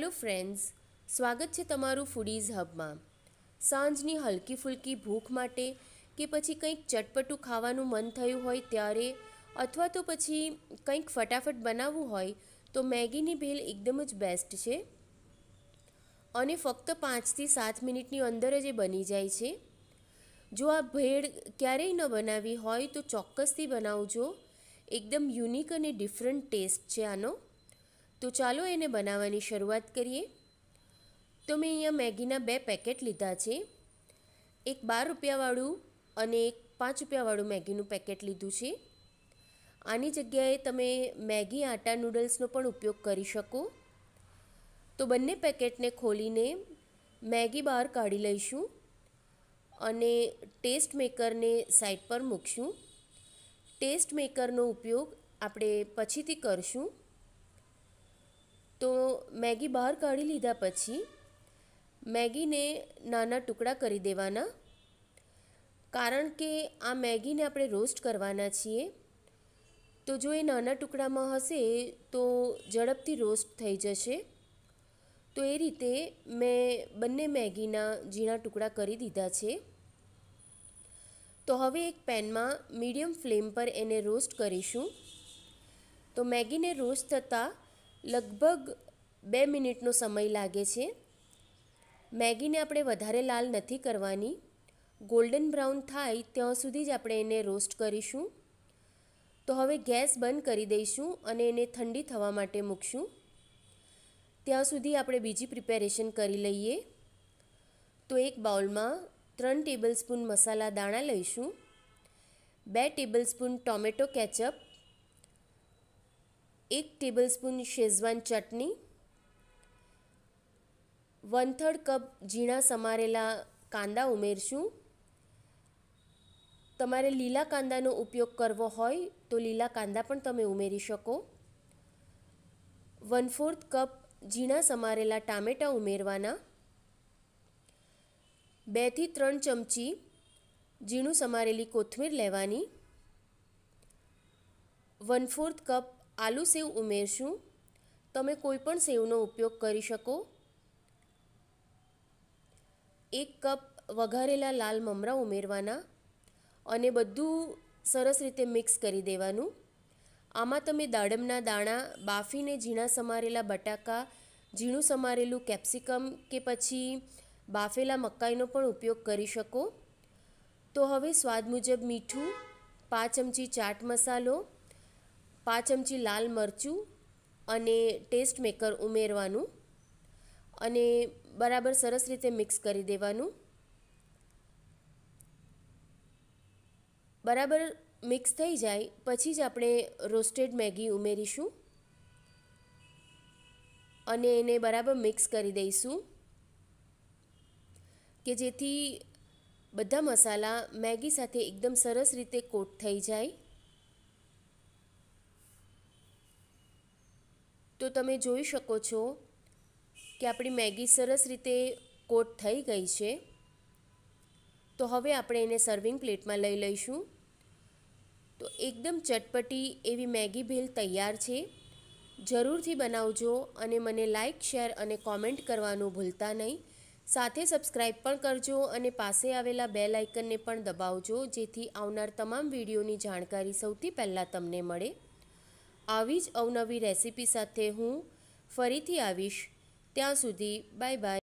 hello friends સ્વાગત છે તમારું ફૂડીઝ હબમાં સાંજની હલકી ફૂલકી ભૂખ માટે કે પછી કંઈક ચટપટું ખાવાનું મન થયું હોય ત્યારે અથવા તો પછી કંઈક ફટાફટ બનાવવું હોય તો મેગીની ભેલ એકદમ જ બેસ્ટ છે અને ફક્ત પાંચથી સાત મિનિટની અંદર જ એ બની જાય છે જો આ ભેળ ક્યારેય ન બનાવી હોય તો ચોક્કસથી બનાવજો એકદમ યુનિક અને ડિફરન્ટ ટેસ્ટ છે આનો તો ચાલો એને બનાવવાની શરૂઆત કરીએ તો મેં અહીંયા મેગીના બે પેકેટ લીધા છે એક બાર રૂપિયાવાળું અને એક પાંચ રૂપિયાવાળું મેગીનું પેકેટ લીધું છે આની જગ્યાએ તમે મેગી આટા નૂડલ્સનો પણ ઉપયોગ કરી શકો તો બંને પેકેટને ખોલીને મેગી બહાર કાઢી લઈશું અને ટેસ્ટ મેકરને સાઈડ પર મૂકશું ટેસ્ટ મેકરનો ઉપયોગ આપણે પછીથી કરશું તો મેગી બહાર કાઢી લીધા પછી મેગીને નાના ટુકડા કરી દેવાના કારણ કે આ મેગીને આપણે રોસ્ટ કરવાના છીએ તો જો એ નાના ટુકડામાં હશે તો ઝડપથી રોસ્ટ થઈ જશે તો એ રીતે મેં બંને મેગીના ઝીણા ટુકડા કરી દીધા છે તો હવે એક પેનમાં મીડિયમ ફ્લેમ પર એને રોસ્ટ કરીશું તો મેગીને રોસ્ટ થતાં લગભગ બે મિનિટનો સમય લાગે છે મેગીને આપણે વધારે લાલ નથી કરવાની ગોલ્ડન બ્રાઉન થાય ત્યાં સુધી જ આપણે એને રોસ્ટ કરીશું તો હવે ગેસ બંધ કરી દઈશું અને એને ઠંડી થવા માટે મૂકશું ત્યાં સુધી આપણે બીજી પ્રિપેરેશન કરી લઈએ તો એક બાઉલમાં ત્રણ ટેબલ સ્પૂન મસાલા દાણા લઈશું બે ટેબલ સ્પૂન ટોમેટો કેચઅપ એક ટેબલસ્પૂન શેઝવાન ચટણી વન થર્ડ કપ ઝીણા સમારેલા કાંદા ઉમેરશું તમારે લીલા કાંદાનો ઉપયોગ કરવો હોય તો લીલા કાંદા પણ તમે ઉમેરી શકો વન ફોર્થ કપ ઝીણા સમારેલા ટામેટાં ઉમેરવાના બેથી ત્રણ ચમચી ઝીણું સમારેલી કોથમીર લેવાની વન ફોર્થ કપ આલુ સેવ ઉમેરશું તમે કોઈપણ સેવનો ઉપયોગ કરી શકો એક કપ વઘારેલા લાલ મમરા ઉમેરવાના અને બધું સરસ રીતે મિક્સ કરી દેવાનું આમાં તમે દાડમના દાણા બાફીને ઝીણા સમારેલા બટાકા ઝીણું સમારેલું કેપ્સિકમ કે પછી બાફેલા મકાઈનો પણ ઉપયોગ કરી શકો તો હવે સ્વાદ મુજબ મીઠું પાંચ ચમચી ચાટ મસાલો પાંચ ચમચી લાલ મરચું અને ટેસ્ટ મેકર ઉમેરવાનું અને બરાબર સરસ રીતે મિક્સ કરી દેવાનું બરાબર મિક્સ થઈ જાય પછી જ આપણે રોસ્ટેડ મેગી ઉમેરીશું અને એને બરાબર મિક્સ કરી દઈશું કે જેથી બધા મસાલા મેગી સાથે એકદમ સરસ રીતે કોટ થઈ જાય તો તમે જોઈ શકો છો કે આપણી મેગી સરસ રીતે કોટ થઈ ગઈ છે તો હવે આપણે એને સર્વિંગ પ્લેટમાં લઈ લઈશું તો એકદમ ચટપટી એવી મેગી ભેલ તૈયાર છે જરૂરથી બનાવજો અને મને લાઇક શેર અને કોમેન્ટ કરવાનું ભૂલતા નહીં સાથે સબસ્ક્રાઇબ પણ કરજો અને પાસે આવેલા બે લાઇકનને પણ દબાવજો જેથી આવનાર તમામ વિડીયોની જાણકારી સૌથી પહેલાં તમને મળે આવી જ અવનવી રેસીપી સાથે હું ફરીથી આવીશ ત્યાં સુધી બાય બાય